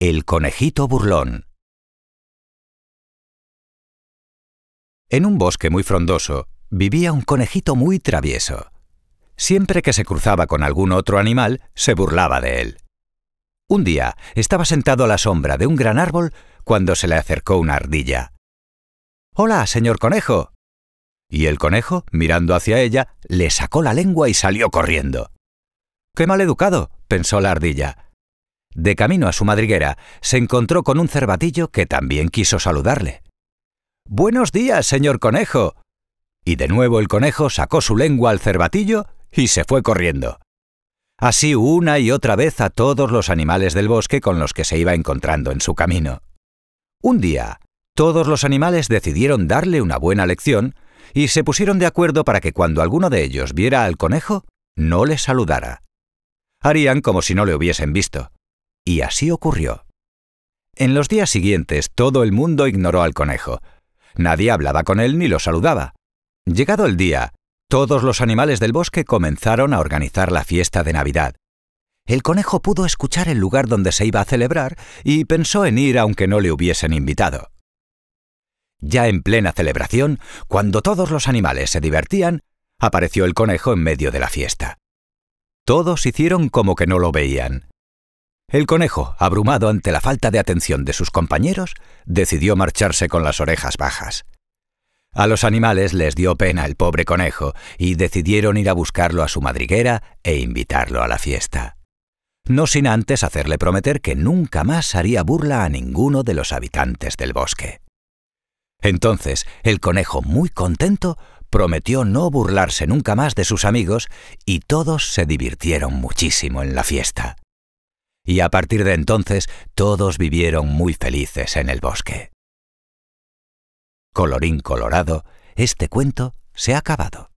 El conejito burlón. En un bosque muy frondoso vivía un conejito muy travieso. Siempre que se cruzaba con algún otro animal, se burlaba de él. Un día estaba sentado a la sombra de un gran árbol cuando se le acercó una ardilla. Hola, señor conejo. Y el conejo, mirando hacia ella, le sacó la lengua y salió corriendo. Qué mal educado, pensó la ardilla. De camino a su madriguera, se encontró con un cervatillo que también quiso saludarle. Buenos días, señor conejo. Y de nuevo el conejo sacó su lengua al cervatillo y se fue corriendo. Así una y otra vez a todos los animales del bosque con los que se iba encontrando en su camino. Un día, todos los animales decidieron darle una buena lección y se pusieron de acuerdo para que cuando alguno de ellos viera al conejo, no le saludara. Harían como si no le hubiesen visto. Y así ocurrió. En los días siguientes todo el mundo ignoró al conejo. Nadie hablaba con él ni lo saludaba. Llegado el día, todos los animales del bosque comenzaron a organizar la fiesta de Navidad. El conejo pudo escuchar el lugar donde se iba a celebrar y pensó en ir aunque no le hubiesen invitado. Ya en plena celebración, cuando todos los animales se divertían, apareció el conejo en medio de la fiesta. Todos hicieron como que no lo veían. El conejo, abrumado ante la falta de atención de sus compañeros, decidió marcharse con las orejas bajas. A los animales les dio pena el pobre conejo y decidieron ir a buscarlo a su madriguera e invitarlo a la fiesta. No sin antes hacerle prometer que nunca más haría burla a ninguno de los habitantes del bosque. Entonces el conejo, muy contento, prometió no burlarse nunca más de sus amigos y todos se divirtieron muchísimo en la fiesta y a partir de entonces todos vivieron muy felices en el bosque. Colorín colorado, este cuento se ha acabado.